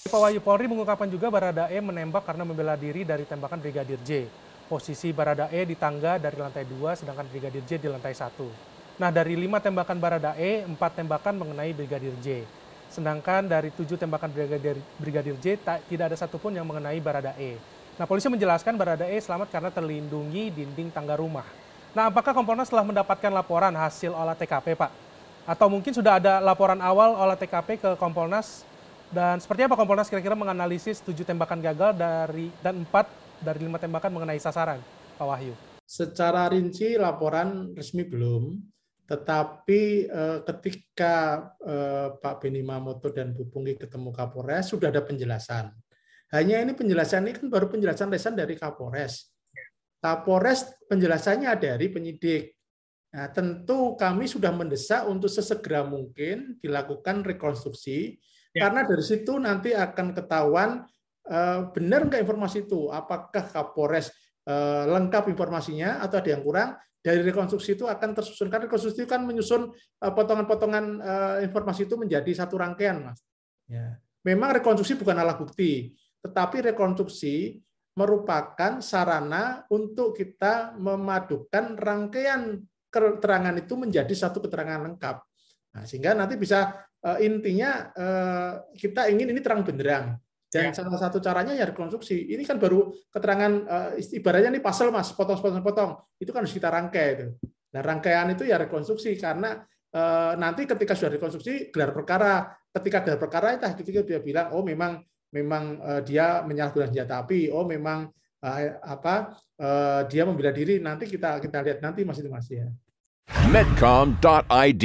Pak Wahyu Polri mengungkapkan juga Barada E menembak karena membela diri dari tembakan Brigadir J. Posisi Barada E di tangga dari lantai 2 sedangkan Brigadir J di lantai 1. Nah dari 5 tembakan Barada E, 4 tembakan mengenai Brigadir J. Sedangkan dari 7 tembakan Brigadir, Brigadir J tidak ada satupun yang mengenai Barada E. Nah polisi menjelaskan Barada E selamat karena terlindungi dinding tangga rumah. Nah apakah Kompolnas telah mendapatkan laporan hasil olah TKP Pak? Atau mungkin sudah ada laporan awal olah TKP ke Kompolnas dan seperti apa Kompolnas kira-kira menganalisis tujuh tembakan gagal dari dan empat dari lima tembakan mengenai sasaran, Pak Wahyu? Secara rinci laporan resmi belum, tetapi eh, ketika eh, Pak Beni Mamoto dan Bu Pungki ketemu Kapolres sudah ada penjelasan. Hanya ini penjelasan ini kan baru penjelasan resan dari Kapolres. Kapolres penjelasannya dari penyidik. Nah, tentu kami sudah mendesak untuk sesegera mungkin dilakukan rekonstruksi Ya. Karena dari situ nanti akan ketahuan eh, benar nggak informasi itu, apakah Kapolres eh, lengkap informasinya atau ada yang kurang. Dari rekonstruksi itu akan tersusun karena rekonstruksi itu kan menyusun eh, potongan-potongan informasi itu menjadi satu rangkaian, mas. Ya. Memang rekonstruksi bukan alat bukti, tetapi rekonstruksi merupakan sarana untuk kita memadukan rangkaian keterangan itu menjadi satu keterangan lengkap. Nah, sehingga nanti bisa eh, intinya eh, kita ingin ini terang benderang. Dan ya. salah satu caranya ya rekonstruksi. Ini kan baru keterangan eh, ibaratnya ini pasal mas, potong-potong-potong. Itu kan harus kita rangkai itu. Nah rangkaian itu ya rekonstruksi karena nanti ketika sudah rekonstruksi gelar perkara, ketika gelar perkara itu dia bilang oh memang memang dia menyalahgunakan senjata api, oh memang apa dia membela diri. Nanti kita kita lihat nanti masih itu masih ya. Medcom.id